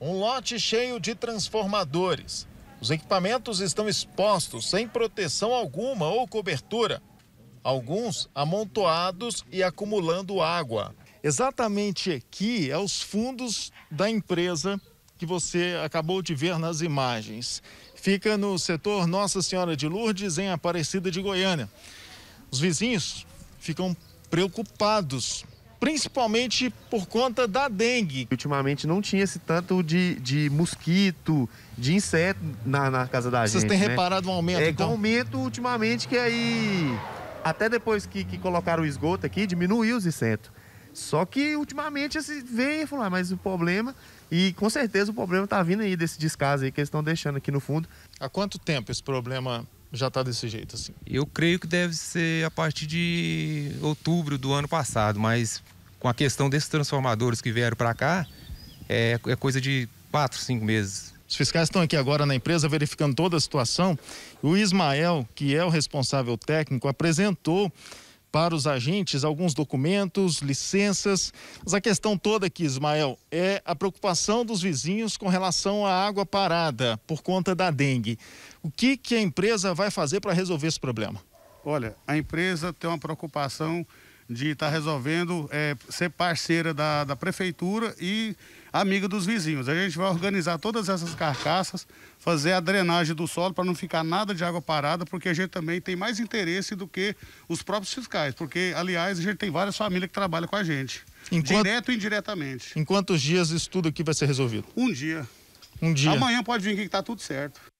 um lote cheio de transformadores. Os equipamentos estão expostos sem proteção alguma ou cobertura, alguns amontoados e acumulando água. Exatamente aqui é os fundos da empresa que você acabou de ver nas imagens. Fica no setor Nossa Senhora de Lourdes, em Aparecida de Goiânia. Os vizinhos ficam preocupados principalmente por conta da dengue. Ultimamente não tinha esse tanto de, de mosquito, de inseto na, na casa da Vocês gente. Vocês têm né? reparado um aumento? É, então? um aumento ultimamente que aí, até depois que, que colocaram o esgoto aqui, diminuiu os insetos. Só que ultimamente se vem e falou: ah, mas o problema, e com certeza o problema está vindo aí desse descaso aí que eles estão deixando aqui no fundo. Há quanto tempo esse problema já está desse jeito assim? Eu creio que deve ser a partir de outubro do ano passado, mas com a questão desses transformadores que vieram para cá, é, é coisa de quatro, cinco meses. Os fiscais estão aqui agora na empresa verificando toda a situação. O Ismael, que é o responsável técnico, apresentou para os agentes alguns documentos, licenças. Mas a questão toda aqui, Ismael, é a preocupação dos vizinhos com relação à água parada por conta da dengue. O que, que a empresa vai fazer para resolver esse problema? Olha, a empresa tem uma preocupação de estar tá resolvendo é, ser parceira da, da prefeitura e amiga dos vizinhos. A gente vai organizar todas essas carcaças, fazer a drenagem do solo para não ficar nada de água parada, porque a gente também tem mais interesse do que os próprios fiscais, porque, aliás, a gente tem várias famílias que trabalham com a gente, Enquanto... direto e indiretamente. Em quantos dias isso tudo aqui vai ser resolvido? Um dia. Um dia. Amanhã pode vir aqui que está tudo certo.